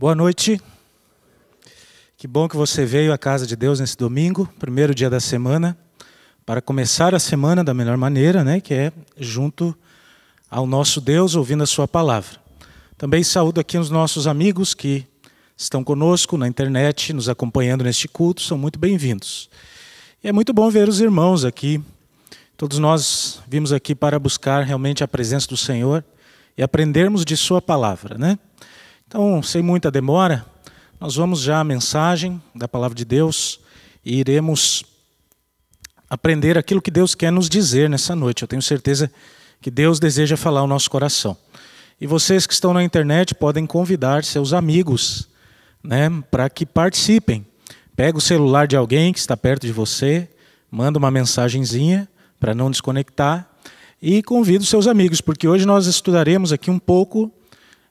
Boa noite. Que bom que você veio à casa de Deus nesse domingo, primeiro dia da semana, para começar a semana da melhor maneira, né, que é junto ao nosso Deus, ouvindo a sua palavra. Também saúdo aqui os nossos amigos que estão conosco na internet, nos acompanhando neste culto, são muito bem-vindos. E é muito bom ver os irmãos aqui. Todos nós vimos aqui para buscar realmente a presença do Senhor e aprendermos de sua palavra, né? Então, sem muita demora, nós vamos já à mensagem da palavra de Deus e iremos aprender aquilo que Deus quer nos dizer nessa noite. Eu tenho certeza que Deus deseja falar ao nosso coração. E vocês que estão na internet podem convidar seus amigos né, para que participem. Pega o celular de alguém que está perto de você, manda uma mensagenzinha para não desconectar e convida os seus amigos, porque hoje nós estudaremos aqui um pouco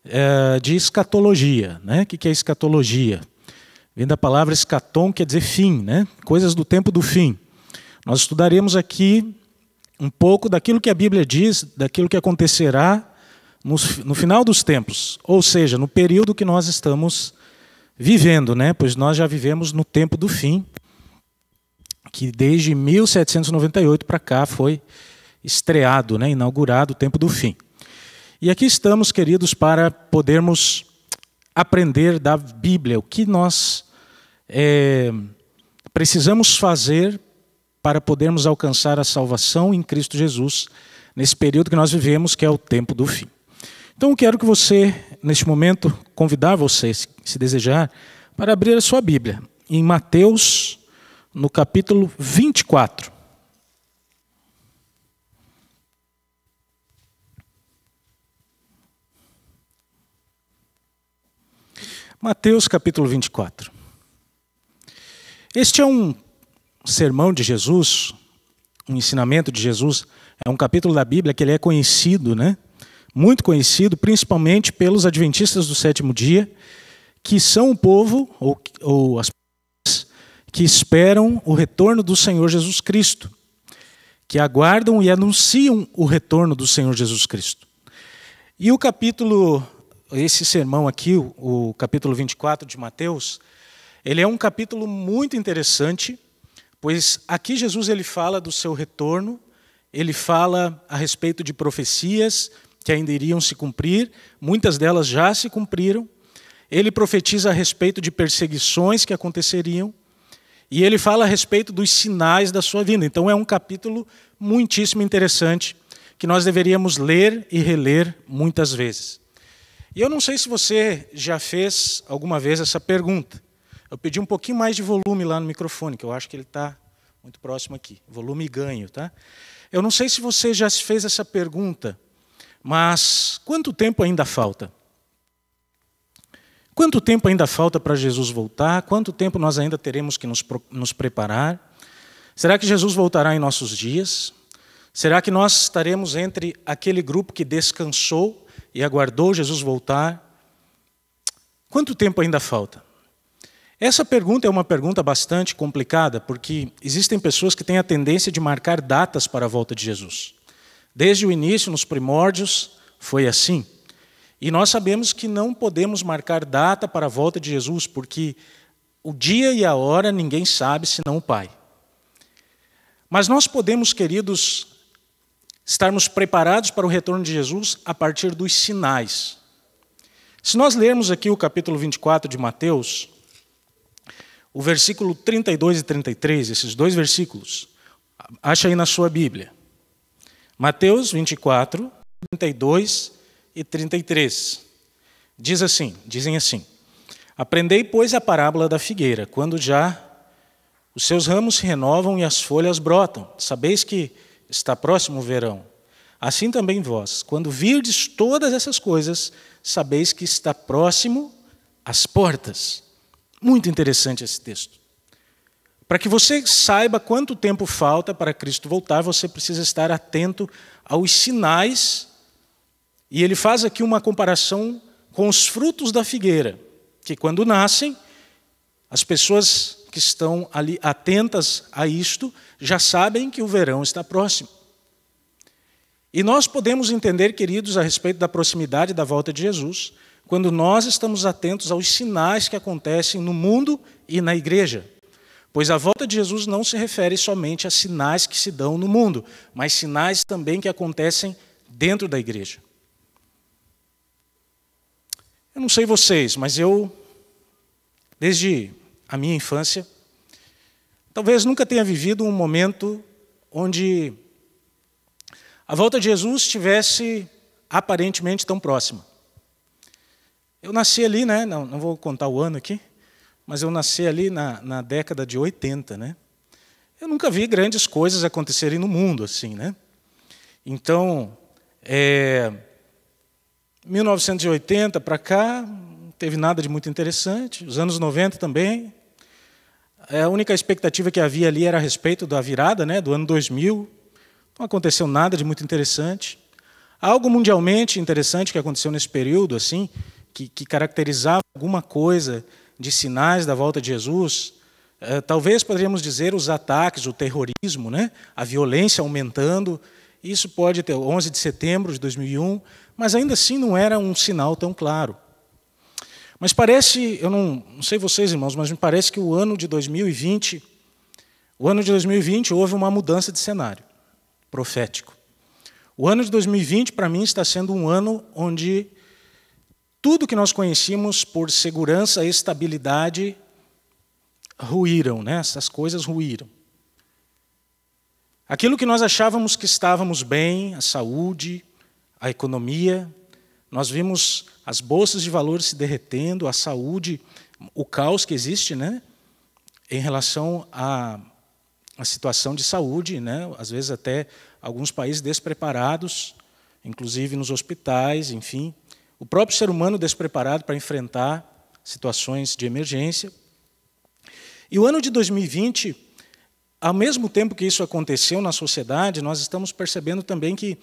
é, de escatologia. Né? O que é escatologia? Vem da palavra escatom, quer dizer fim, né? coisas do tempo do fim. Nós estudaremos aqui um pouco daquilo que a Bíblia diz, daquilo que acontecerá no, no final dos tempos, ou seja, no período que nós estamos vivendo, né? pois nós já vivemos no tempo do fim, que desde 1798 para cá foi estreado, né? inaugurado o tempo do fim. E aqui estamos, queridos, para podermos aprender da Bíblia o que nós é, precisamos fazer para podermos alcançar a salvação em Cristo Jesus nesse período que nós vivemos, que é o tempo do fim. Então, quero que você, neste momento, convidar você, se desejar, para abrir a sua Bíblia em Mateus, no capítulo 24. Mateus capítulo 24. Este é um sermão de Jesus, um ensinamento de Jesus, é um capítulo da Bíblia que ele é conhecido, né? Muito conhecido, principalmente pelos adventistas do sétimo dia, que são o povo, ou, ou as pessoas, que esperam o retorno do Senhor Jesus Cristo, que aguardam e anunciam o retorno do Senhor Jesus Cristo. E o capítulo esse sermão aqui, o, o capítulo 24 de Mateus, ele é um capítulo muito interessante, pois aqui Jesus ele fala do seu retorno, ele fala a respeito de profecias que ainda iriam se cumprir, muitas delas já se cumpriram. Ele profetiza a respeito de perseguições que aconteceriam, e ele fala a respeito dos sinais da sua vinda. Então é um capítulo muitíssimo interessante que nós deveríamos ler e reler muitas vezes. E eu não sei se você já fez alguma vez essa pergunta. Eu pedi um pouquinho mais de volume lá no microfone, que eu acho que ele está muito próximo aqui. Volume e ganho, tá? Eu não sei se você já se fez essa pergunta, mas quanto tempo ainda falta? Quanto tempo ainda falta para Jesus voltar? Quanto tempo nós ainda teremos que nos, nos preparar? Será que Jesus voltará em nossos dias? Será que nós estaremos entre aquele grupo que descansou e aguardou Jesus voltar. Quanto tempo ainda falta? Essa pergunta é uma pergunta bastante complicada, porque existem pessoas que têm a tendência de marcar datas para a volta de Jesus. Desde o início, nos primórdios, foi assim. E nós sabemos que não podemos marcar data para a volta de Jesus, porque o dia e a hora ninguém sabe senão o Pai. Mas nós podemos, queridos, estarmos preparados para o retorno de Jesus a partir dos sinais. Se nós lermos aqui o capítulo 24 de Mateus, o versículo 32 e 33, esses dois versículos, acha aí na sua Bíblia. Mateus 24, 32 e 33. Diz assim, dizem assim: Aprendei, pois, a parábola da figueira, quando já os seus ramos se renovam e as folhas brotam. Sabeis que está próximo o verão. Assim também vós, quando virdes todas essas coisas, sabeis que está próximo às portas. Muito interessante esse texto. Para que você saiba quanto tempo falta para Cristo voltar, você precisa estar atento aos sinais. E ele faz aqui uma comparação com os frutos da figueira, que quando nascem, as pessoas que estão ali atentas a isto já sabem que o verão está próximo. E nós podemos entender, queridos, a respeito da proximidade da volta de Jesus, quando nós estamos atentos aos sinais que acontecem no mundo e na igreja. Pois a volta de Jesus não se refere somente a sinais que se dão no mundo, mas sinais também que acontecem dentro da igreja. Eu não sei vocês, mas eu, desde a minha infância, talvez nunca tenha vivido um momento onde a volta de Jesus estivesse aparentemente tão próxima. Eu nasci ali, né? Não, não vou contar o ano aqui, mas eu nasci ali na, na década de 80, né? Eu nunca vi grandes coisas acontecerem no mundo assim, né? Então, é, 1980 para cá, não teve nada de muito interessante. Os anos 90 também, é, a única expectativa que havia ali era a respeito da virada né, do ano 2000. Não aconteceu nada de muito interessante. Algo mundialmente interessante que aconteceu nesse período, assim, que, que caracterizava alguma coisa de sinais da volta de Jesus, é, talvez poderíamos dizer os ataques, o terrorismo, né, a violência aumentando. Isso pode ter 11 de setembro de 2001, mas ainda assim não era um sinal tão claro. Mas parece, eu não, não sei vocês, irmãos, mas me parece que o ano de 2020, o ano de 2020 houve uma mudança de cenário profético. O ano de 2020, para mim, está sendo um ano onde tudo que nós conhecíamos por segurança e estabilidade ruíram, né? essas coisas ruíram. Aquilo que nós achávamos que estávamos bem, a saúde, a economia, nós vimos as bolsas de valores se derretendo, a saúde, o caos que existe, né? Em relação à, à situação de saúde, né? Às vezes até alguns países despreparados, inclusive nos hospitais, enfim. O próprio ser humano despreparado para enfrentar situações de emergência. E o ano de 2020, ao mesmo tempo que isso aconteceu na sociedade, nós estamos percebendo também que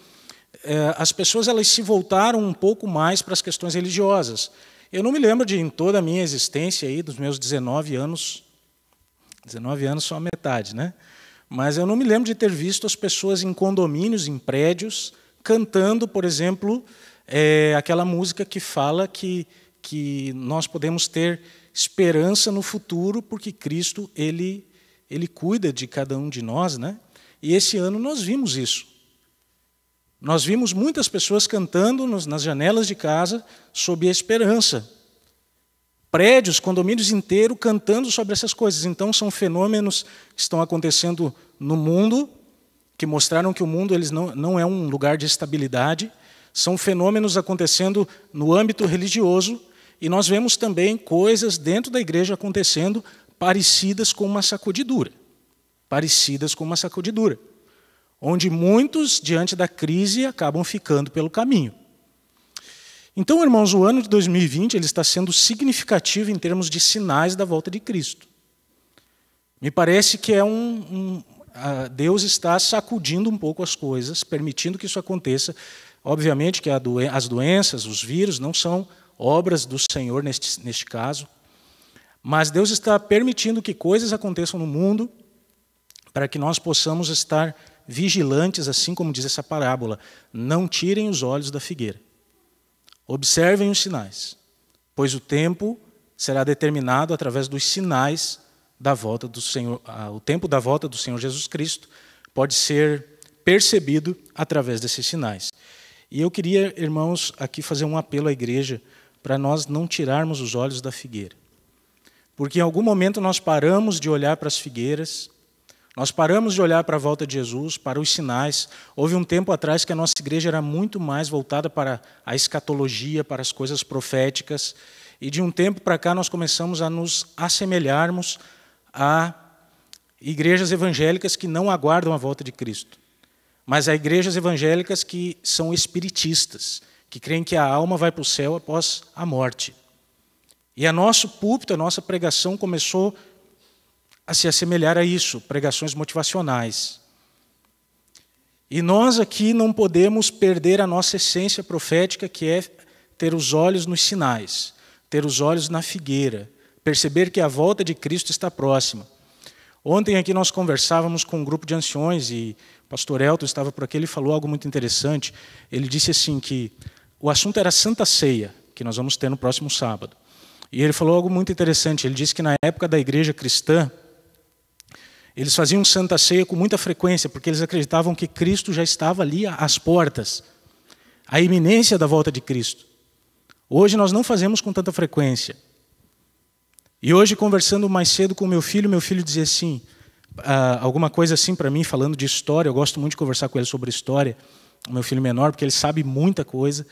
é, as pessoas elas se voltaram um pouco mais para as questões religiosas. Eu não me lembro de, em toda a minha existência, aí, dos meus 19 anos, 19 anos só a metade, né? Mas eu não me lembro de ter visto as pessoas em condomínios, em prédios, cantando, por exemplo, é, aquela música que fala que, que nós podemos ter esperança no futuro, porque Cristo ele, ele cuida de cada um de nós. Né? E esse ano nós vimos isso. Nós vimos muitas pessoas cantando nas janelas de casa sobre a esperança. Prédios, condomínios inteiros cantando sobre essas coisas. Então, são fenômenos que estão acontecendo no mundo, que mostraram que o mundo eles não, não é um lugar de estabilidade. São fenômenos acontecendo no âmbito religioso. E nós vemos também coisas dentro da igreja acontecendo parecidas com uma sacudidura. Parecidas com uma sacudidura onde muitos, diante da crise, acabam ficando pelo caminho. Então, irmãos, o ano de 2020 ele está sendo significativo em termos de sinais da volta de Cristo. Me parece que é um, um Deus está sacudindo um pouco as coisas, permitindo que isso aconteça. Obviamente que as doenças, os vírus, não são obras do Senhor neste, neste caso, mas Deus está permitindo que coisas aconteçam no mundo para que nós possamos estar vigilantes, assim como diz essa parábola. Não tirem os olhos da figueira. Observem os sinais, pois o tempo será determinado através dos sinais da volta do Senhor. Ah, o tempo da volta do Senhor Jesus Cristo pode ser percebido através desses sinais. E eu queria, irmãos, aqui fazer um apelo à igreja para nós não tirarmos os olhos da figueira. Porque em algum momento nós paramos de olhar para as figueiras nós paramos de olhar para a volta de Jesus, para os sinais. Houve um tempo atrás que a nossa igreja era muito mais voltada para a escatologia, para as coisas proféticas. E de um tempo para cá nós começamos a nos assemelharmos a igrejas evangélicas que não aguardam a volta de Cristo, mas a igrejas evangélicas que são espiritistas, que creem que a alma vai para o céu após a morte. E a nosso púlpito, a nossa pregação começou a se assemelhar a isso, pregações motivacionais. E nós aqui não podemos perder a nossa essência profética, que é ter os olhos nos sinais, ter os olhos na figueira, perceber que a volta de Cristo está próxima. Ontem aqui nós conversávamos com um grupo de anciões e o pastor Elton estava por aqui, ele falou algo muito interessante. Ele disse assim que o assunto era Santa Ceia, que nós vamos ter no próximo sábado. E ele falou algo muito interessante, ele disse que na época da igreja cristã, eles faziam Santa Ceia com muita frequência, porque eles acreditavam que Cristo já estava ali às portas, a iminência da volta de Cristo. Hoje nós não fazemos com tanta frequência. E hoje, conversando mais cedo com meu filho, meu filho dizia assim, ah, alguma coisa assim para mim, falando de história. Eu gosto muito de conversar com ele sobre história, o meu filho menor, porque ele sabe muita coisa.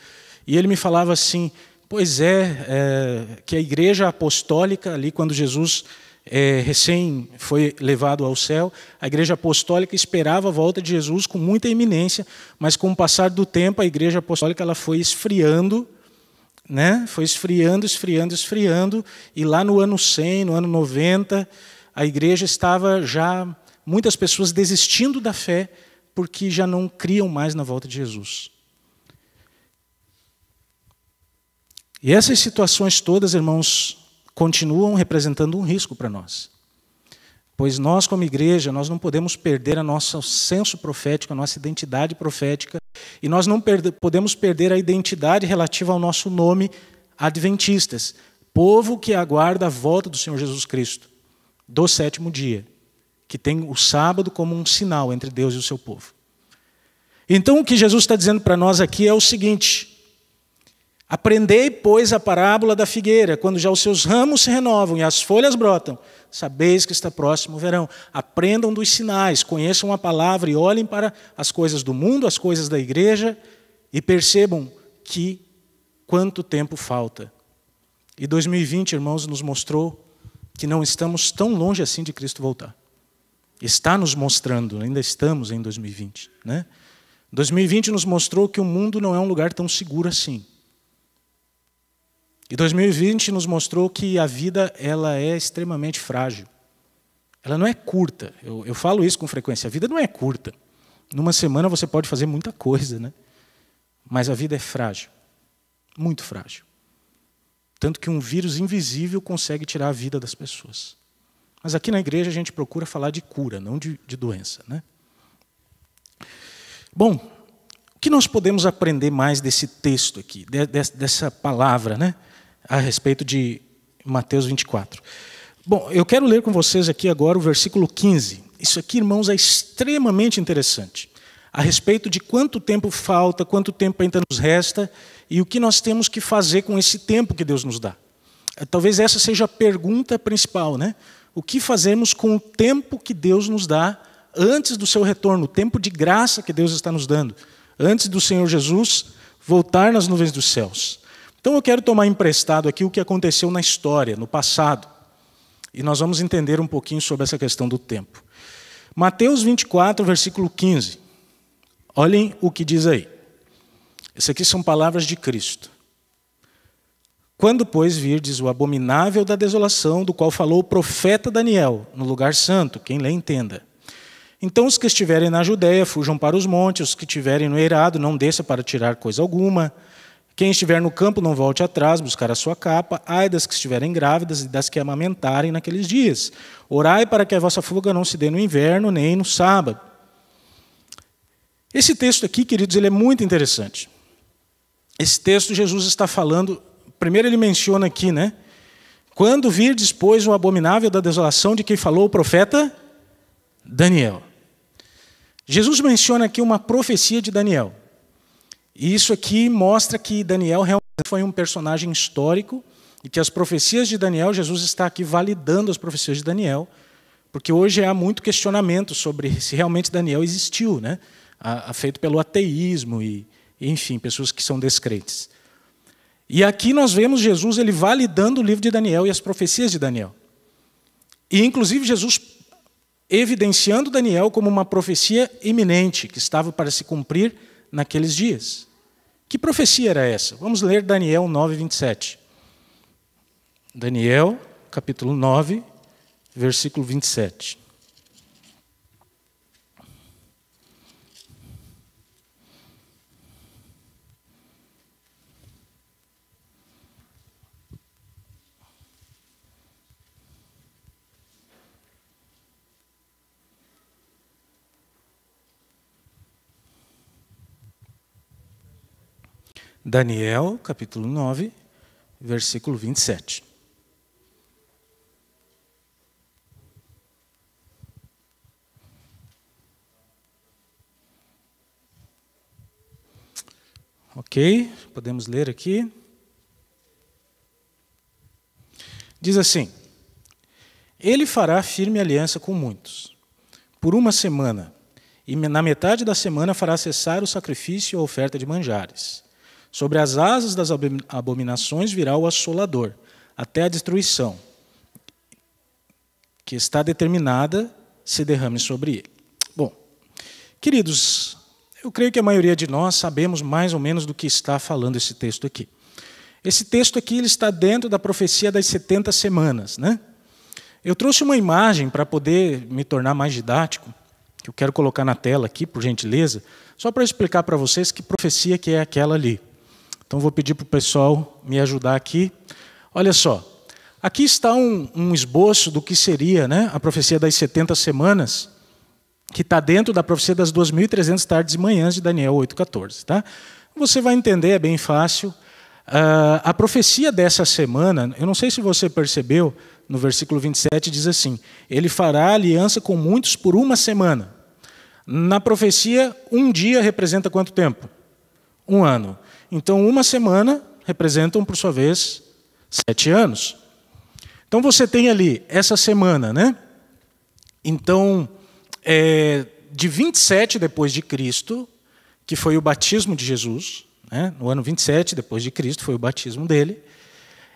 E ele me falava assim: Pois é, é que a igreja apostólica, ali, quando Jesus é, recém foi levado ao céu. A igreja apostólica esperava a volta de Jesus com muita iminência, mas com o passar do tempo a igreja apostólica ela foi esfriando, né? Foi esfriando, esfriando, esfriando, e lá no ano 100, no ano 90, a igreja estava já muitas pessoas desistindo da fé porque já não criam mais na volta de Jesus. E essas situações todas, irmãos, continuam representando um risco para nós. Pois nós, como igreja, nós não podemos perder o nosso senso profético, a nossa identidade profética, e nós não perde podemos perder a identidade relativa ao nosso nome, Adventistas, povo que aguarda a volta do Senhor Jesus Cristo, do sétimo dia, que tem o sábado como um sinal entre Deus e o seu povo. Então, o que Jesus está dizendo para nós aqui é o seguinte: Aprendei, pois, a parábola da figueira, quando já os seus ramos se renovam e as folhas brotam, sabeis que está próximo o verão. Aprendam dos sinais, conheçam a palavra e olhem para as coisas do mundo, as coisas da igreja, e percebam que quanto tempo falta. E 2020, irmãos, nos mostrou que não estamos tão longe assim de Cristo voltar. Está nos mostrando, ainda estamos em 2020. Né? 2020 nos mostrou que o mundo não é um lugar tão seguro assim. E 2020 nos mostrou que a vida ela é extremamente frágil. Ela não é curta. Eu, eu falo isso com frequência. A vida não é curta. Numa semana você pode fazer muita coisa, né? Mas a vida é frágil, muito frágil. Tanto que um vírus invisível consegue tirar a vida das pessoas. Mas aqui na igreja a gente procura falar de cura, não de, de doença, né? Bom, o que nós podemos aprender mais desse texto aqui, de, de, dessa palavra, né? a respeito de Mateus 24. Bom, eu quero ler com vocês aqui agora o versículo 15. Isso aqui, irmãos, é extremamente interessante. A respeito de quanto tempo falta, quanto tempo ainda nos resta e o que nós temos que fazer com esse tempo que Deus nos dá. É, talvez essa seja a pergunta principal, né? O que fazemos com o tempo que Deus nos dá antes do seu retorno, o tempo de graça que Deus está nos dando, antes do Senhor Jesus voltar nas nuvens dos céus? Então eu quero tomar emprestado aqui o que aconteceu na história, no passado. E nós vamos entender um pouquinho sobre essa questão do tempo. Mateus 24, versículo 15. Olhem o que diz aí. Essas aqui são palavras de Cristo. Quando, pois, virdes o abominável da desolação, do qual falou o profeta Daniel, no lugar santo, quem lê entenda. Então os que estiverem na Judéia fujam para os montes, os que estiverem no eirado não desça para tirar coisa alguma. Quem estiver no campo não volte atrás, buscar a sua capa, ai das que estiverem grávidas e das que amamentarem naqueles dias. Orai para que a vossa fuga não se dê no inverno nem no sábado. Esse texto aqui, queridos, ele é muito interessante. Esse texto Jesus está falando, primeiro ele menciona aqui, né? Quando virdes, pois, o abominável da desolação de quem falou o profeta Daniel. Jesus menciona aqui uma profecia de Daniel. E isso aqui mostra que Daniel realmente foi um personagem histórico e que as profecias de Daniel, Jesus está aqui validando as profecias de Daniel, porque hoje há muito questionamento sobre se realmente Daniel existiu, né? feito pelo ateísmo e, enfim, pessoas que são descrentes. E aqui nós vemos Jesus ele validando o livro de Daniel e as profecias de Daniel. E inclusive Jesus evidenciando Daniel como uma profecia iminente que estava para se cumprir naqueles dias. Que profecia era essa? Vamos ler Daniel 9, 27. Daniel, capítulo 9, versículo 27. Daniel, capítulo 9, versículo 27. Ok, podemos ler aqui. Diz assim: Ele fará firme aliança com muitos, por uma semana, e na metade da semana fará cessar o sacrifício e a oferta de manjares Sobre as asas das abominações virá o assolador, até a destruição, que está determinada se derrame sobre ele. Bom, queridos, eu creio que a maioria de nós sabemos mais ou menos do que está falando esse texto aqui. Esse texto aqui ele está dentro da profecia das 70 semanas, né? Eu trouxe uma imagem para poder me tornar mais didático, que eu quero colocar na tela aqui, por gentileza, só para explicar para vocês que profecia que é aquela ali. Então vou pedir para o pessoal me ajudar aqui. Olha só, aqui está um, um esboço do que seria né, a profecia das 70 semanas, que está dentro da profecia das 2.300 tardes e manhãs de Daniel 8,14. Tá? Você vai entender, é bem fácil. Uh, a profecia dessa semana, eu não sei se você percebeu, no versículo 27 diz assim: Ele fará aliança com muitos por uma semana. Na profecia, um dia representa quanto tempo? Um ano. Então, uma semana representam, por sua vez, sete anos. Então, você tem ali essa semana, né? Então, é, de 27 depois de Cristo, que foi o batismo de Jesus, né? no ano 27 depois de Cristo foi o batismo dele.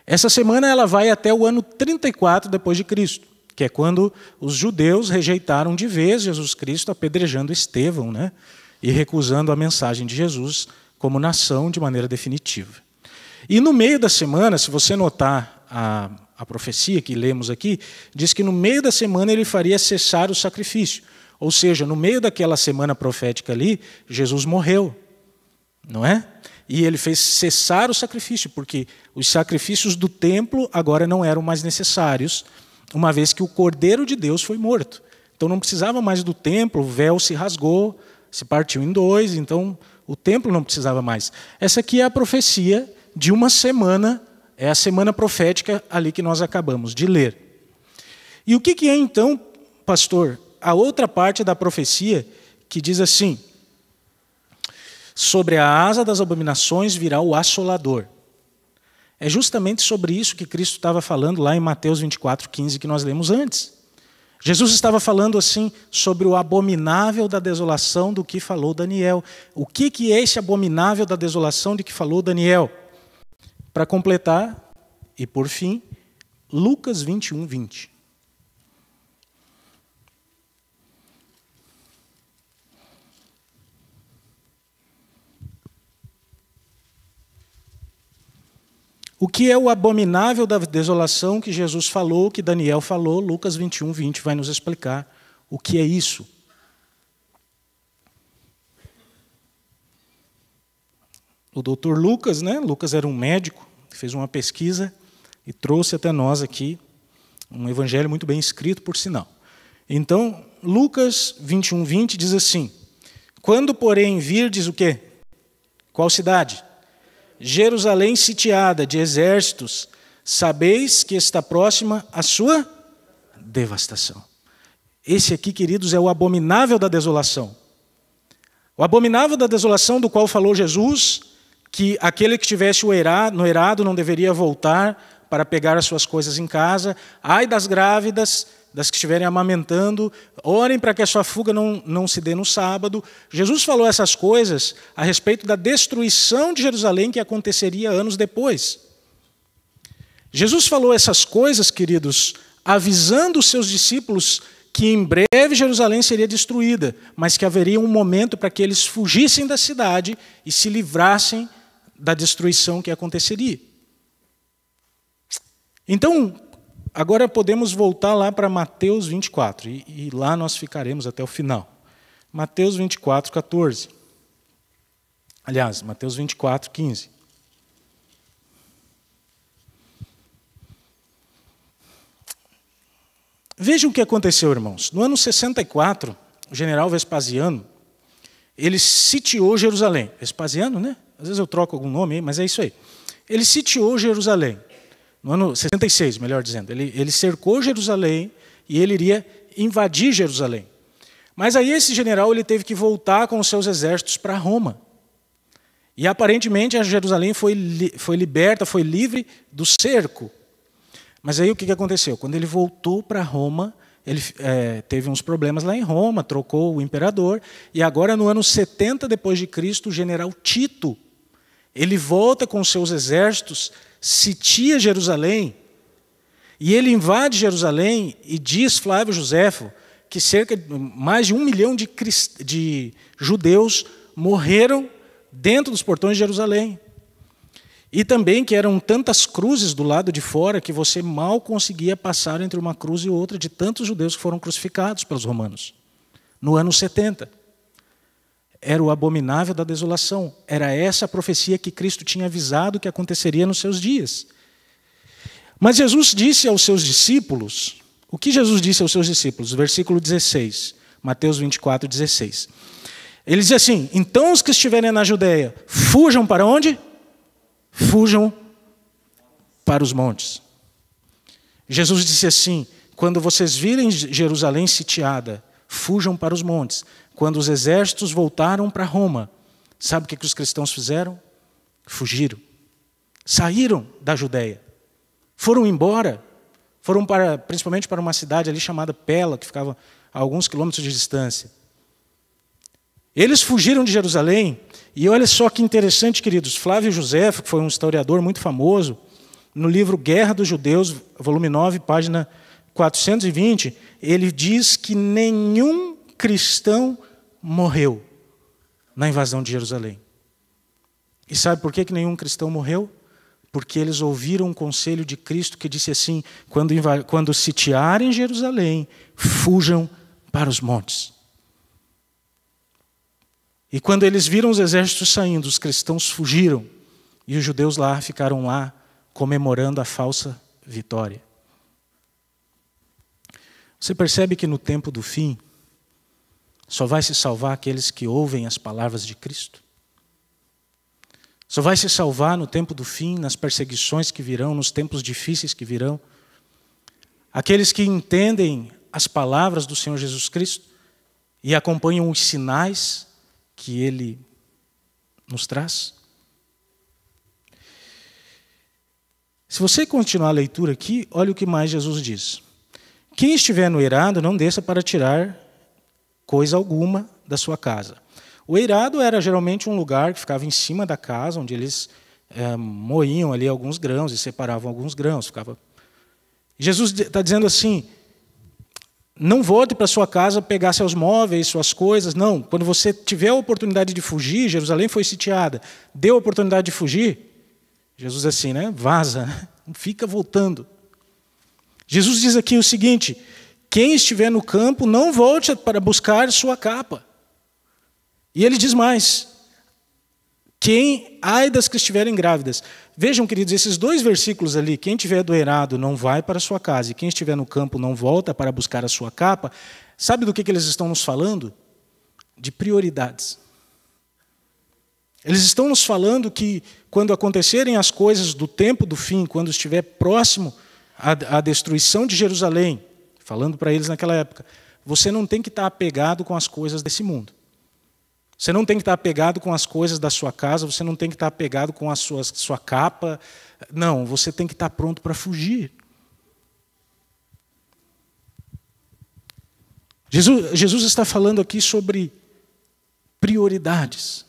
Essa semana ela vai até o ano 34 depois de Cristo, que é quando os judeus rejeitaram de vez Jesus Cristo apedrejando Estevão, né? E recusando a mensagem de Jesus como nação de maneira definitiva. E no meio da semana, se você notar a, a profecia que lemos aqui, diz que no meio da semana ele faria cessar o sacrifício. Ou seja, no meio daquela semana profética ali, Jesus morreu, não é? E ele fez cessar o sacrifício, porque os sacrifícios do templo agora não eram mais necessários, uma vez que o Cordeiro de Deus foi morto. Então não precisava mais do templo, o véu se rasgou, se partiu em dois, então o templo não precisava mais. Essa aqui é a profecia de uma semana, é a semana profética ali que nós acabamos de ler. E o que é então, pastor, a outra parte da profecia que diz assim: Sobre a asa das abominações virá o assolador. É justamente sobre isso que Cristo estava falando lá em Mateus 24, 15, que nós lemos antes. Jesus estava falando assim sobre o abominável da desolação do que falou Daniel. O que, que é esse abominável da desolação de que falou Daniel? Para completar, e por fim, Lucas 21, 20. O que é o abominável da desolação que Jesus falou, que Daniel falou, Lucas 21, 20 vai nos explicar o que é isso. O doutor Lucas, né? Lucas era um médico, fez uma pesquisa e trouxe até nós aqui um evangelho muito bem escrito, por sinal. Então, Lucas 21, 20 diz assim: Quando, porém, virdes o quê? Qual cidade? Jerusalém sitiada de exércitos, sabeis que está próxima a sua devastação. Esse aqui, queridos, é o abominável da desolação. O abominável da desolação do qual falou Jesus, que aquele que estivesse no herado não deveria voltar para pegar as suas coisas em casa. Ai das grávidas das que estiverem amamentando, orem para que a sua fuga não, não se dê no sábado. Jesus falou essas coisas a respeito da destruição de Jerusalém que aconteceria anos depois. Jesus falou essas coisas, queridos, avisando os seus discípulos que em breve Jerusalém seria destruída, mas que haveria um momento para que eles fugissem da cidade e se livrassem da destruição que aconteceria. Então, Agora podemos voltar lá para Mateus 24, e, e lá nós ficaremos até o final. Mateus 24, 14. Aliás, Mateus 24, 15. Vejam o que aconteceu, irmãos. No ano 64, o general Vespasiano, ele sitiou Jerusalém. Vespasiano, né? Às vezes eu troco algum nome aí, mas é isso aí. Ele sitiou Jerusalém no ano 66, melhor dizendo, ele, ele cercou Jerusalém e ele iria invadir Jerusalém. Mas aí esse general ele teve que voltar com os seus exércitos para Roma. E aparentemente a Jerusalém foi, foi liberta, foi livre do cerco. Mas aí o que aconteceu? Quando ele voltou para Roma, ele é, teve uns problemas lá em Roma, trocou o imperador, e agora no ano 70 depois de Cristo, o general Tito ele volta com seus exércitos, sitia Jerusalém, e ele invade Jerusalém e diz Flávio Joséfo que cerca de mais de um milhão de, crist... de judeus morreram dentro dos portões de Jerusalém. E também que eram tantas cruzes do lado de fora que você mal conseguia passar entre uma cruz e outra de tantos judeus que foram crucificados pelos romanos, no ano 70. Era o abominável da desolação. Era essa a profecia que Cristo tinha avisado que aconteceria nos seus dias. Mas Jesus disse aos seus discípulos, o que Jesus disse aos seus discípulos? Versículo 16, Mateus 24, 16. Ele diz assim: Então os que estiverem na Judéia, fujam para onde? Fujam para os montes. Jesus disse assim: Quando vocês virem Jerusalém sitiada, fujam para os montes. Quando os exércitos voltaram para Roma, sabe o que, os cristãos fizeram? Fugiram. Saíram da Judéia. Foram embora. Foram para, principalmente para uma cidade ali chamada Pela, que ficava a alguns quilômetros de distância. Eles fugiram de Jerusalém, e olha só que interessante, queridos. Flávio José, que foi um historiador muito famoso, no livro Guerra dos Judeus, volume 9, página 420, ele diz que nenhum cristão morreu na invasão de Jerusalém. E sabe por que, nenhum cristão morreu? Porque eles ouviram um conselho de Cristo que disse assim: quando, quando sitiarem Jerusalém, fujam para os montes. E quando eles viram os exércitos saindo, os cristãos fugiram e os judeus lá ficaram lá comemorando a falsa vitória. Você percebe que no tempo do fim, só vai se salvar aqueles que ouvem as palavras de Cristo. Só vai se salvar no tempo do fim, nas perseguições que virão, nos tempos difíceis que virão. Aqueles que entendem as palavras do Senhor Jesus Cristo e acompanham os sinais que ele nos traz. Se você continuar a leitura aqui, olha o que mais Jesus diz. Quem estiver no erado, não desça para tirar coisa alguma da sua casa. O eirado era geralmente um lugar que ficava em cima da casa, onde eles é, moíam ali alguns grãos e separavam alguns grãos. Ficava... Jesus está dizendo assim: não volte para sua casa pegar seus móveis, suas coisas. Não, quando você tiver a oportunidade de fugir, Jerusalém foi sitiada, deu a oportunidade de fugir, Jesus assim, né? Vaza, não né? fica voltando. Jesus diz aqui o seguinte: quem estiver no campo, não volte para buscar sua capa. E ele diz mais: quem, ai das que estiverem grávidas. Vejam, queridos, esses dois versículos ali, quem tiver doerado não vai para a sua casa, e quem estiver no campo não volta para buscar a sua capa, sabe do que, que eles estão nos falando? De prioridades. Eles estão nos falando que quando acontecerem as coisas do tempo do fim, quando estiver próximo a à destruição de Jerusalém, falando para eles naquela época: você não tem que estar tá apegado com as coisas desse mundo. Você não tem que estar tá apegado com as coisas da sua casa, você não tem que estar tá apegado com a sua, sua capa. Não, você tem que estar pronto para fugir. Jesus, Jesus está falando aqui sobre prioridades.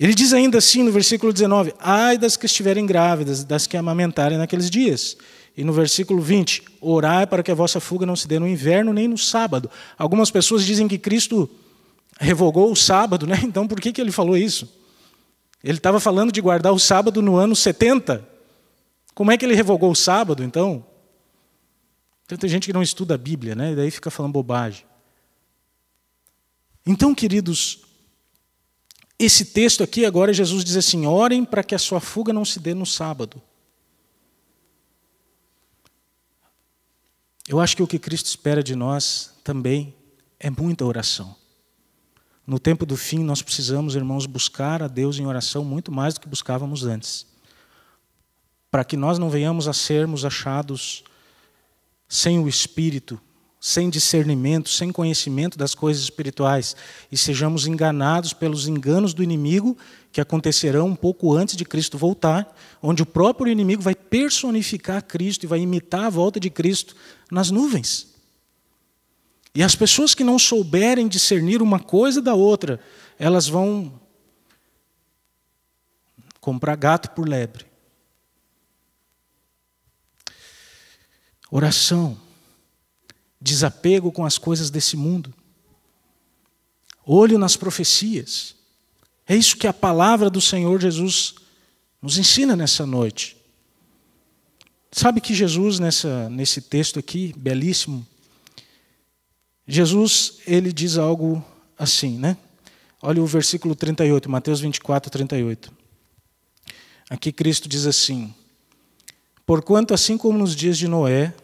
Ele diz ainda assim no versículo 19: Ai das que estiverem grávidas, das que amamentarem naqueles dias. E no versículo 20, orai para que a vossa fuga não se dê no inverno nem no sábado. Algumas pessoas dizem que Cristo revogou o sábado, né? Então por que, que ele falou isso? Ele estava falando de guardar o sábado no ano 70. Como é que ele revogou o sábado, então? Então tem gente que não estuda a Bíblia, né? E daí fica falando bobagem. Então, queridos, esse texto aqui agora Jesus diz assim: orem para que a sua fuga não se dê no sábado. Eu acho que o que Cristo espera de nós também é muita oração. No tempo do fim, nós precisamos, irmãos, buscar a Deus em oração muito mais do que buscávamos antes. Para que nós não venhamos a sermos achados sem o Espírito sem discernimento, sem conhecimento das coisas espirituais e sejamos enganados pelos enganos do inimigo que acontecerão um pouco antes de Cristo voltar, onde o próprio inimigo vai personificar Cristo e vai imitar a volta de Cristo nas nuvens. E as pessoas que não souberem discernir uma coisa da outra, elas vão comprar gato por lebre. Oração desapego com as coisas desse mundo, olho nas profecias. É isso que a palavra do Senhor Jesus nos ensina nessa noite. Sabe que Jesus, nessa, nesse texto aqui, belíssimo, Jesus, ele diz algo assim, né? Olha o versículo 38, Mateus 24, 38. Aqui Cristo diz assim: Porquanto, assim como nos dias de Noé,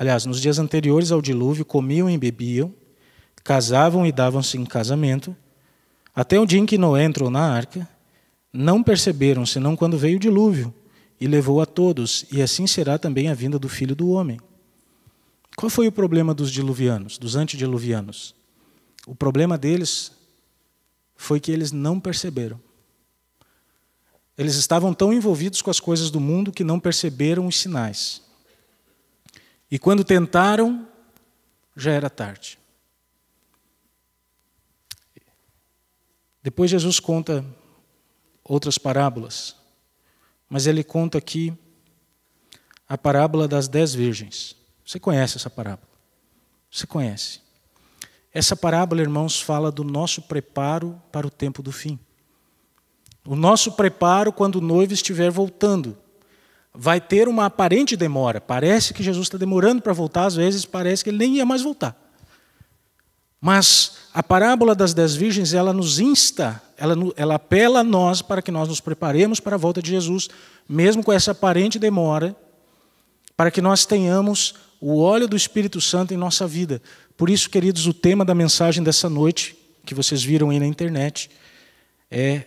Aliás, nos dias anteriores ao dilúvio, comiam e bebiam, casavam e davam-se em casamento, até o dia em que Noé entrou na arca, não perceberam, senão quando veio o dilúvio, e levou a todos, e assim será também a vinda do filho do homem. Qual foi o problema dos diluvianos, dos antediluvianos? O problema deles foi que eles não perceberam. Eles estavam tão envolvidos com as coisas do mundo que não perceberam os sinais. E quando tentaram, já era tarde. Depois Jesus conta outras parábolas, mas ele conta aqui a parábola das dez virgens. Você conhece essa parábola? Você conhece? Essa parábola, irmãos, fala do nosso preparo para o tempo do fim. O nosso preparo quando o noivo estiver voltando vai ter uma aparente demora. Parece que Jesus está demorando para voltar, às vezes parece que ele nem ia mais voltar. Mas a parábola das dez virgens, ela nos insta, ela, ela apela a nós para que nós nos preparemos para a volta de Jesus, mesmo com essa aparente demora, para que nós tenhamos o óleo do Espírito Santo em nossa vida. Por isso, queridos, o tema da mensagem dessa noite, que vocês viram aí na internet, é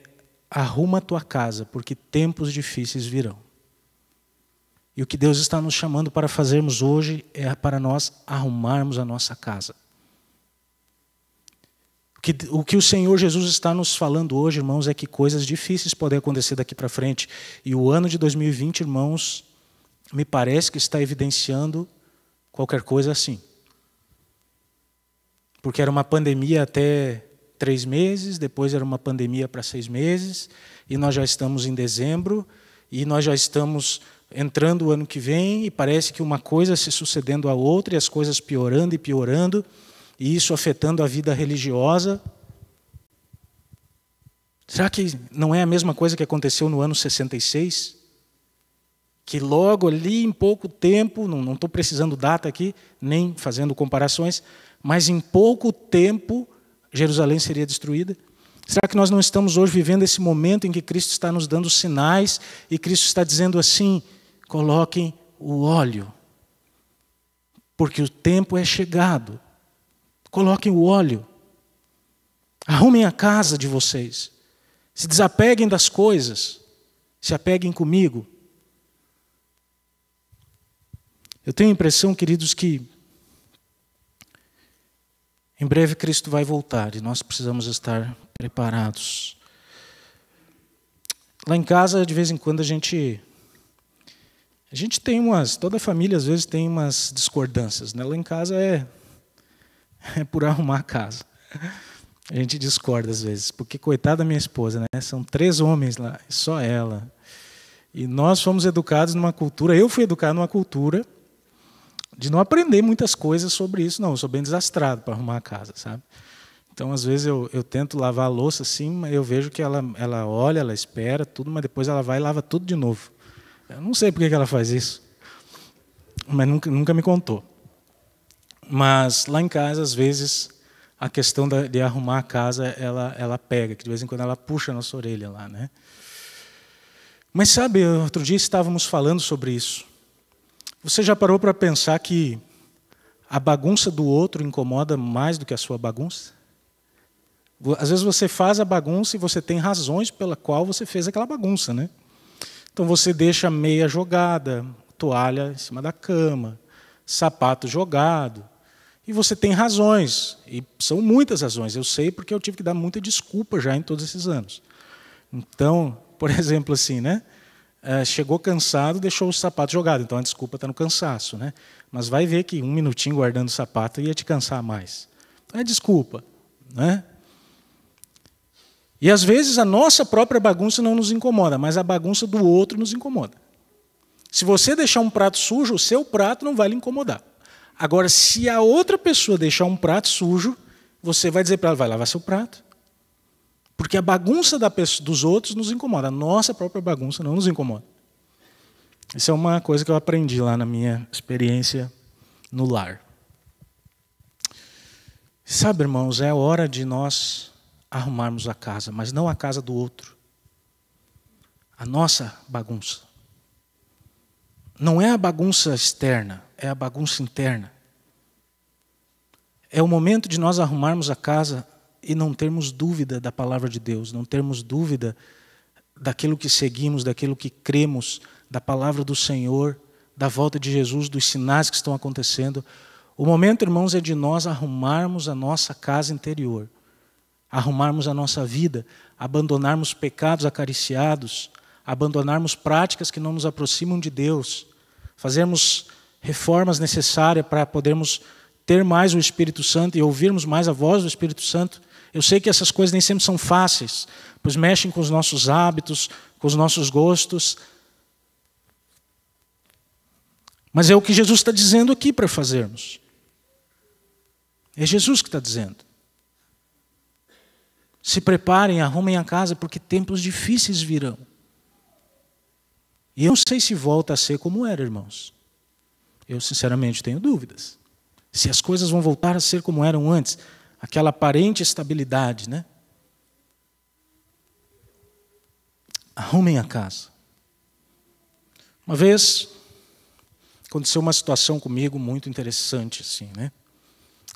Arruma a tua casa, porque tempos difíceis virão. E o que Deus está nos chamando para fazermos hoje é para nós arrumarmos a nossa casa. O que, o que o Senhor Jesus está nos falando hoje, irmãos, é que coisas difíceis podem acontecer daqui para frente. E o ano de 2020, irmãos, me parece que está evidenciando qualquer coisa assim. Porque era uma pandemia até três meses, depois era uma pandemia para seis meses, e nós já estamos em dezembro, e nós já estamos entrando o ano que vem e parece que uma coisa se sucedendo à outra e as coisas piorando e piorando, e isso afetando a vida religiosa. Será que não é a mesma coisa que aconteceu no ano 66? Que logo ali, em pouco tempo, não estou precisando data aqui, nem fazendo comparações, mas em pouco tempo Jerusalém seria destruída? Será que nós não estamos hoje vivendo esse momento em que Cristo está nos dando sinais e Cristo está dizendo assim: coloquem o óleo, porque o tempo é chegado. Coloquem o óleo. Arrumem a casa de vocês. Se desapeguem das coisas. Se apeguem comigo. Eu tenho a impressão, queridos, que em breve Cristo vai voltar e nós precisamos estar preparados. Lá em casa, de vez em quando, a gente a gente tem umas, toda família às vezes tem umas discordâncias, né? Lá em casa é, é por arrumar a casa. A gente discorda às vezes, porque coitada da minha esposa, né? São três homens lá, só ela. E nós fomos educados numa cultura, eu fui educado numa cultura de não aprender muitas coisas sobre isso, não. Eu sou bem desastrado para arrumar a casa, sabe? Então, às vezes, eu, eu tento lavar a louça assim, mas eu vejo que ela, ela olha, ela espera tudo, mas depois ela vai e lava tudo de novo. Eu não sei por que ela faz isso, mas nunca, nunca me contou. Mas lá em casa, às vezes, a questão de arrumar a casa, ela, ela pega, que de vez em quando ela puxa a nossa orelha lá, né? Mas sabe, outro dia estávamos falando sobre isso. Você já parou para pensar que a bagunça do outro incomoda mais do que a sua bagunça? Às vezes você faz a bagunça e você tem razões pela qual você fez aquela bagunça, né? Então você deixa meia jogada, toalha em cima da cama, sapato jogado. E você tem razões, e são muitas razões. Eu sei porque eu tive que dar muita desculpa já em todos esses anos. Então, por exemplo, assim, né? É, chegou cansado, deixou o sapato jogado. Então a desculpa está no cansaço, né? Mas vai ver que um minutinho guardando o sapato ia te cansar mais. Então é desculpa, né? E às vezes a nossa própria bagunça não nos incomoda, mas a bagunça do outro nos incomoda. Se você deixar um prato sujo, o seu prato não vai lhe incomodar. Agora, se a outra pessoa deixar um prato sujo, você vai dizer para ela: vai lavar seu prato. Porque a bagunça pessoa, dos outros nos incomoda, a nossa própria bagunça não nos incomoda. Isso é uma coisa que eu aprendi lá na minha experiência no lar. Sabe, irmãos, é hora de nós arrumarmos a casa, mas não a casa do outro. A nossa bagunça. Não é a bagunça externa, é a bagunça interna. É o momento de nós arrumarmos a casa e não termos dúvida da palavra de Deus, não termos dúvida daquilo que seguimos, daquilo que cremos, da palavra do Senhor, da volta de Jesus, dos sinais que estão acontecendo. O momento, irmãos, é de nós arrumarmos a nossa casa interior arrumarmos a nossa vida, abandonarmos pecados acariciados, abandonarmos práticas que não nos aproximam de Deus, fazermos reformas necessárias para podermos ter mais o Espírito Santo e ouvirmos mais a voz do Espírito Santo. Eu sei que essas coisas nem sempre são fáceis, pois mexem com os nossos hábitos, com os nossos gostos. Mas é o que Jesus está dizendo aqui para fazermos. É Jesus que está dizendo. Se preparem, arrumem a casa, porque tempos difíceis virão. E eu não sei se volta a ser como era, irmãos. Eu, sinceramente, tenho dúvidas. Se as coisas vão voltar a ser como eram antes, aquela aparente estabilidade, né? Arrumem a casa. Uma vez aconteceu uma situação comigo muito interessante, assim, né?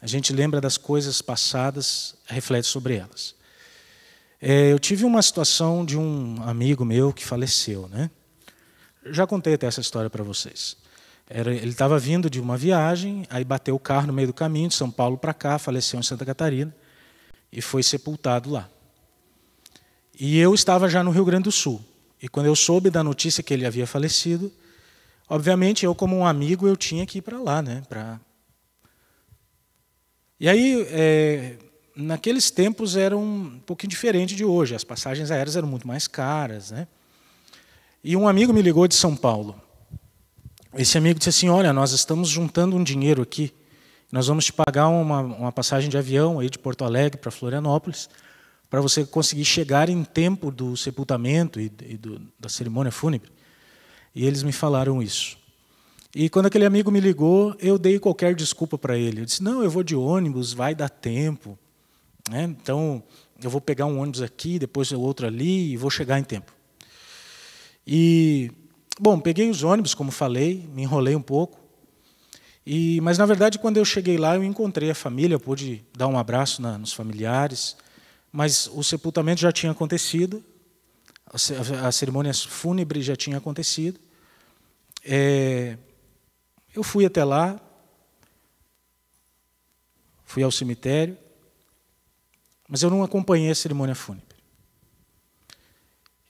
A gente lembra das coisas passadas, reflete sobre elas. É, eu tive uma situação de um amigo meu que faleceu, né? Já contei até essa história para vocês. Era, ele estava vindo de uma viagem, aí bateu o carro no meio do caminho, de São Paulo para cá, faleceu em Santa Catarina e foi sepultado lá. E eu estava já no Rio Grande do Sul. E quando eu soube da notícia que ele havia falecido, obviamente eu como um amigo eu tinha que ir para lá, né? Pra... E aí é, naqueles tempos era um pouquinho diferente de hoje. As passagens aéreas eram muito mais caras. Né? E um amigo me ligou de São Paulo. Esse amigo disse assim: Olha, nós estamos juntando um dinheiro aqui. Nós vamos te pagar uma, uma passagem de avião aí de Porto Alegre para Florianópolis, para você conseguir chegar em tempo do sepultamento e, e do, da cerimônia fúnebre. E eles me falaram isso. E quando aquele amigo me ligou, eu dei qualquer desculpa para ele. Eu disse: Não, eu vou de ônibus, vai dar tempo. Né? Então, eu vou pegar um ônibus aqui, depois o outro ali, e vou chegar em tempo. E, bom, peguei os ônibus, como falei, me enrolei um pouco. E, mas, na verdade, quando eu cheguei lá, eu encontrei a família, pude dar um abraço na, nos familiares. Mas o sepultamento já tinha acontecido, a, a cerimônia fúnebre já tinha acontecido. É, eu fui até lá, fui ao cemitério, mas eu não acompanhei a cerimônia fúnebre.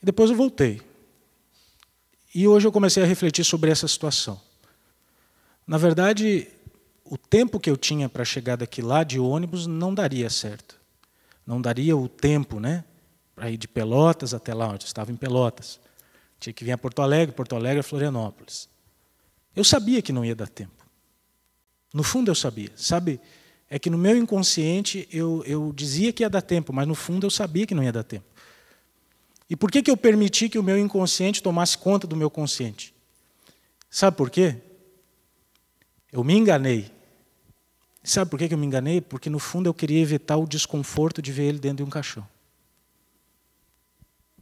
E depois eu voltei. E hoje eu comecei a refletir sobre essa situação. Na verdade, o tempo que eu tinha para chegar daqui lá de ônibus não daria certo. Não daria o tempo, né? Para ir de Pelotas até lá, onde eu estava em Pelotas. Tinha que vir a Porto Alegre, Porto Alegre a Florianópolis. Eu sabia que não ia dar tempo. No fundo eu sabia, sabe? é que no meu inconsciente eu, eu dizia que ia dar tempo, mas no fundo eu sabia que não ia dar tempo. E por que, que eu permiti que o meu inconsciente tomasse conta do meu consciente? Sabe por quê? Eu me enganei. Sabe por que, que eu me enganei? Porque no fundo eu queria evitar o desconforto de ver ele dentro de um caixão.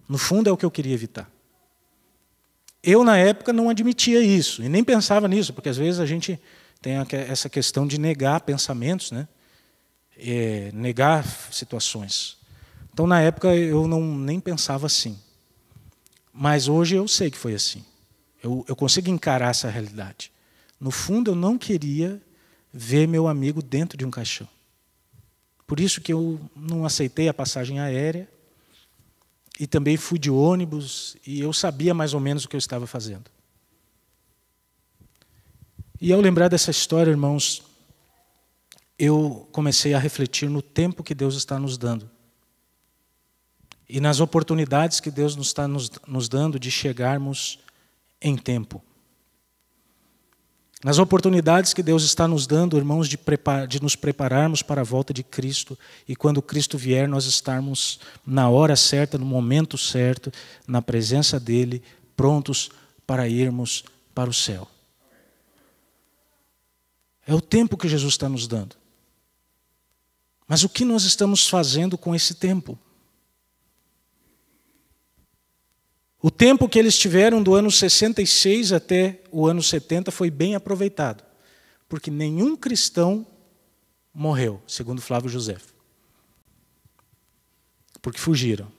No fundo é o que eu queria evitar. Eu, na época, não admitia isso e nem pensava nisso, porque às vezes a gente tem essa questão de negar pensamentos, né? É, negar situações. Então, na época, eu não, nem pensava assim. Mas hoje eu sei que foi assim. Eu, eu consigo encarar essa realidade. No fundo, eu não queria ver meu amigo dentro de um caixão. Por isso que eu não aceitei a passagem aérea e também fui de ônibus e eu sabia mais ou menos o que eu estava fazendo. E ao lembrar dessa história, irmãos, eu comecei a refletir no tempo que Deus está nos dando e nas oportunidades que Deus nos está nos, nos dando de chegarmos em tempo. Nas oportunidades que Deus está nos dando, irmãos, de, prepar, de nos prepararmos para a volta de Cristo e quando Cristo vier, nós estarmos na hora certa, no momento certo, na presença dEle, prontos para irmos para o céu. É o tempo que Jesus está nos dando. Mas o que nós estamos fazendo com esse tempo? O tempo que eles tiveram do ano 66 até o ano 70 foi bem aproveitado, porque nenhum cristão morreu, segundo Flávio José. Porque fugiram.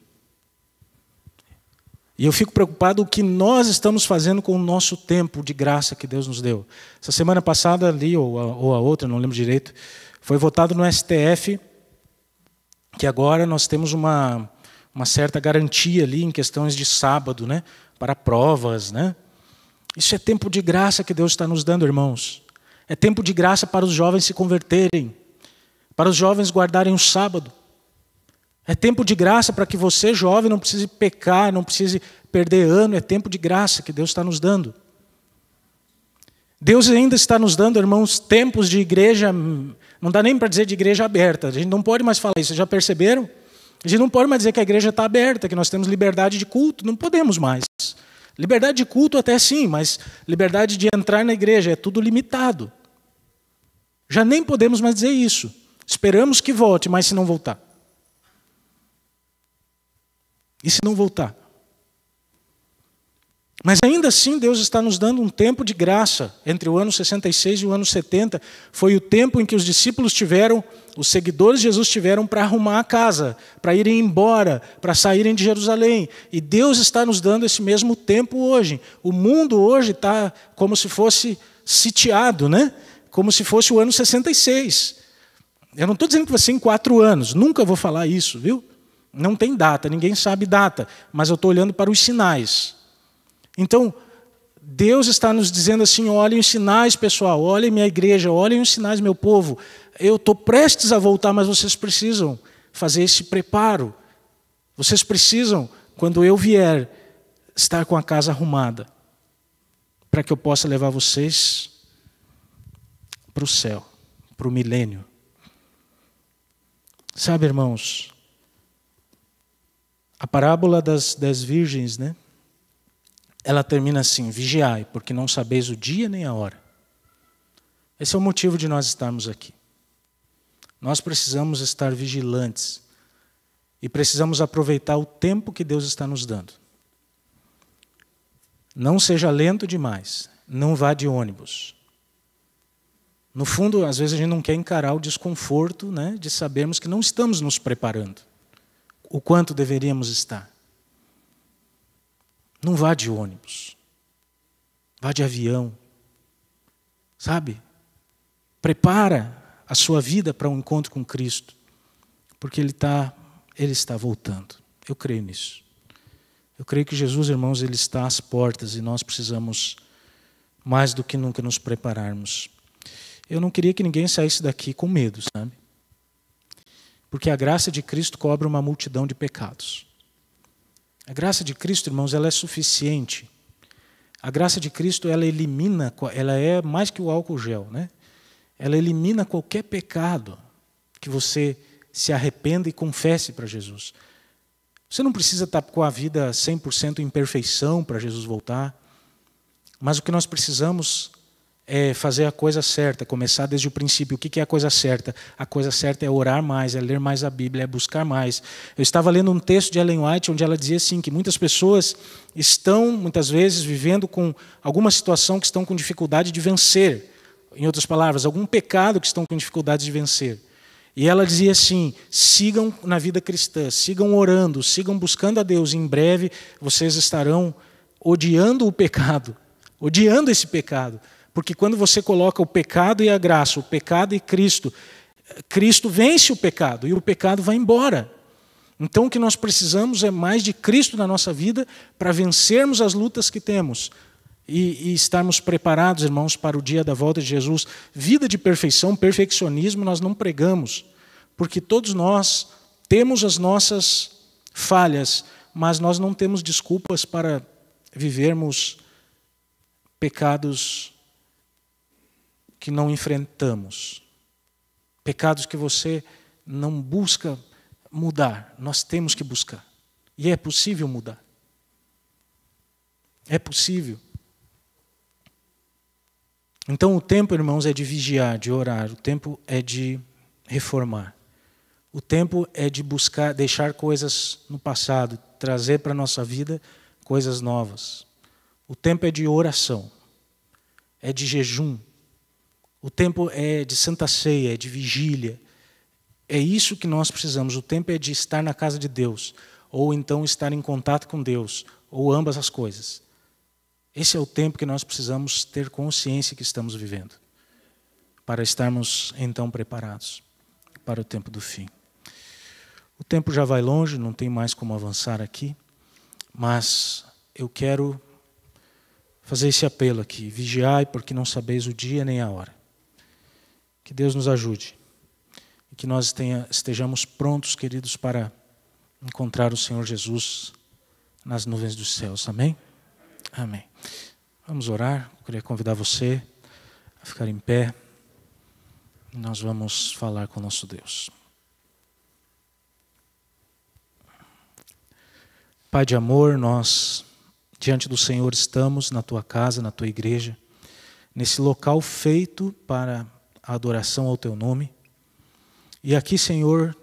E eu fico preocupado o que nós estamos fazendo com o nosso tempo de graça que Deus nos deu. Essa semana passada ali, ou a, ou a outra, não lembro direito, foi votado no STF que agora nós temos uma, uma certa garantia ali em questões de sábado, né? Para provas, né? Isso é tempo de graça que Deus está nos dando, irmãos. É tempo de graça para os jovens se converterem, para os jovens guardarem o sábado. É tempo de graça para que você, jovem, não precise pecar, não precise perder ano, é tempo de graça que Deus está nos dando. Deus ainda está nos dando, irmãos, tempos de igreja, hum, não dá nem para dizer de igreja aberta, a gente não pode mais falar isso, já perceberam? A gente não pode mais dizer que a igreja está aberta, que nós temos liberdade de culto, não podemos mais. Liberdade de culto até sim, mas liberdade de entrar na igreja é tudo limitado. Já nem podemos mais dizer isso. Esperamos que volte, mas se não voltar. E se não voltar? Mas ainda assim, Deus está nos dando um tempo de graça. Entre o ano 66 e o ano 70, foi o tempo em que os discípulos tiveram, os seguidores de Jesus tiveram para arrumar a casa, para irem embora, para saírem de Jerusalém. E Deus está nos dando esse mesmo tempo hoje. O mundo hoje está como se fosse sitiado, né? como se fosse o ano 66. Eu não estou dizendo que vai ser em quatro anos, nunca vou falar isso, viu? Não tem data, ninguém sabe data, mas eu estou olhando para os sinais. Então, Deus está nos dizendo assim: olhem os sinais, pessoal, olhem minha igreja, olhem os sinais, meu povo. Eu estou prestes a voltar, mas vocês precisam fazer esse preparo. Vocês precisam, quando eu vier, estar com a casa arrumada, para que eu possa levar vocês para o céu, para o milênio. Sabe, irmãos, a parábola das dez virgens, né? Ela termina assim: vigiai, porque não sabeis o dia nem a hora. Esse é o motivo de nós estarmos aqui. Nós precisamos estar vigilantes e precisamos aproveitar o tempo que Deus está nos dando. Não seja lento demais, não vá de ônibus. No fundo, às vezes a gente não quer encarar o desconforto né, de sabermos que não estamos nos preparando o quanto deveríamos estar. Não vá de ônibus, vá de avião, sabe? Prepara a sua vida para um encontro com Cristo, porque Ele está, Ele está voltando. Eu creio nisso. Eu creio que Jesus, irmãos, Ele está às portas e nós precisamos mais do que nunca nos prepararmos. Eu não queria que ninguém saísse daqui com medo, sabe? porque a graça de Cristo cobra uma multidão de pecados. A graça de Cristo, irmãos, ela é suficiente. A graça de Cristo, ela elimina, ela é mais que o álcool gel, né? Ela elimina qualquer pecado que você se arrependa e confesse para Jesus. Você não precisa estar com a vida 100% em perfeição para Jesus voltar, mas o que nós precisamos é fazer a coisa certa, começar desde o princípio. O que é a coisa certa? A coisa certa é orar mais, é ler mais a Bíblia, é buscar mais. Eu estava lendo um texto de Ellen White onde ela dizia assim que muitas pessoas estão muitas vezes vivendo com alguma situação que estão com dificuldade de vencer. Em outras palavras, algum pecado que estão com dificuldade de vencer. E ela dizia assim: sigam na vida cristã, sigam orando, sigam buscando a Deus, em breve vocês estarão odiando o pecado, odiando esse pecado, porque quando você coloca o pecado e a graça, o pecado e Cristo, Cristo vence o pecado e o pecado vai embora. Então o que nós precisamos é mais de Cristo na nossa vida para vencermos as lutas que temos e, e, estarmos preparados, irmãos, para o dia da volta de Jesus. Vida de perfeição, perfeccionismo, nós não pregamos, porque todos nós temos as nossas falhas, mas nós não temos desculpas para vivermos pecados que não enfrentamos, pecados que você não busca mudar, nós temos que buscar. E é possível mudar. É possível. Então, o tempo, irmãos, é de vigiar, de orar, o tempo é de reformar. O tempo é de buscar, deixar coisas no passado, trazer para a nossa vida coisas novas. O tempo é de oração, é de jejum, o tempo é de santa ceia, é de vigília. É isso que nós precisamos. O tempo é de estar na casa de Deus, ou então estar em contato com Deus, ou ambas as coisas. Esse é o tempo que nós precisamos ter consciência que estamos vivendo, para estarmos então preparados para o tempo do fim. O tempo já vai longe, não tem mais como avançar aqui, mas eu quero fazer esse apelo aqui: vigiai, porque não sabeis o dia nem a hora. Que Deus nos ajude e que nós tenha, estejamos prontos, queridos, para encontrar o Senhor Jesus nas nuvens dos céus. Amém? Amém. Vamos orar. Eu queria convidar você a ficar em pé. Nós vamos falar com o nosso Deus. Pai de amor, nós diante do Senhor estamos na tua casa, na tua igreja, nesse local feito para a adoração ao teu nome. E aqui, Senhor,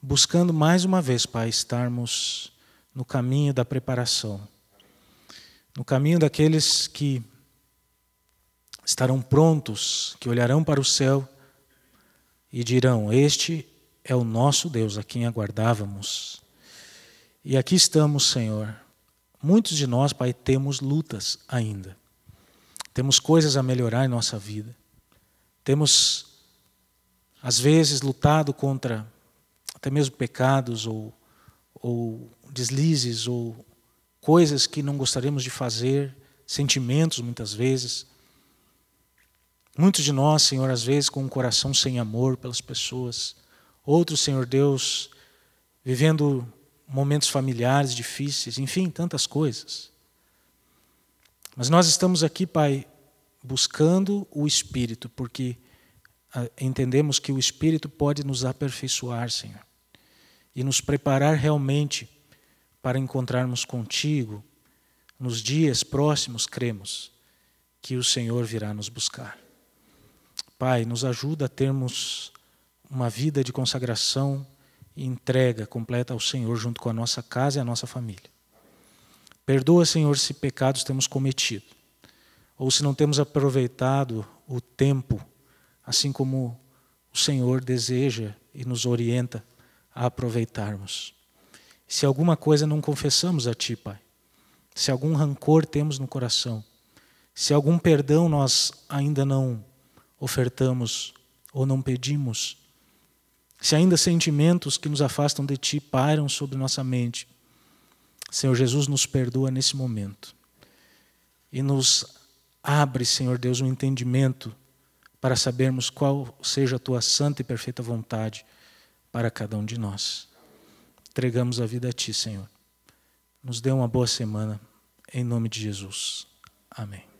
buscando mais uma vez, Pai, estarmos no caminho da preparação, no caminho daqueles que estarão prontos, que olharão para o céu e dirão: Este é o nosso Deus a quem aguardávamos. E aqui estamos, Senhor. Muitos de nós, Pai, temos lutas ainda. Temos coisas a melhorar em nossa vida. Temos, às vezes, lutado contra até mesmo pecados ou, ou deslizes ou coisas que não gostaríamos de fazer, sentimentos muitas vezes. Muitos de nós, Senhor, às vezes com um coração sem amor pelas pessoas. Outros, Senhor Deus, vivendo momentos familiares difíceis, enfim, tantas coisas. Mas nós estamos aqui, Pai, buscando o Espírito, porque ah, entendemos que o Espírito pode nos aperfeiçoar, Senhor, e nos preparar realmente para encontrarmos contigo nos dias próximos, cremos que o Senhor virá nos buscar. Pai, nos ajuda a termos uma vida de consagração e entrega completa ao Senhor, junto com a nossa casa e a nossa família. Perdoa, Senhor, se pecados temos cometido ou se não temos aproveitado o tempo, assim como o Senhor deseja e nos orienta a aproveitarmos. Se alguma coisa não confessamos a Ti, Pai, se algum rancor temos no coração, se algum perdão nós ainda não ofertamos ou não pedimos, se ainda sentimentos que nos afastam de Ti pairam sobre nossa mente, Senhor Jesus nos perdoa nesse momento e nos Abre, Senhor Deus, o um entendimento para sabermos qual seja a tua santa e perfeita vontade para cada um de nós. Entregamos a vida a ti, Senhor. Nos dê uma boa semana, em nome de Jesus. Amém.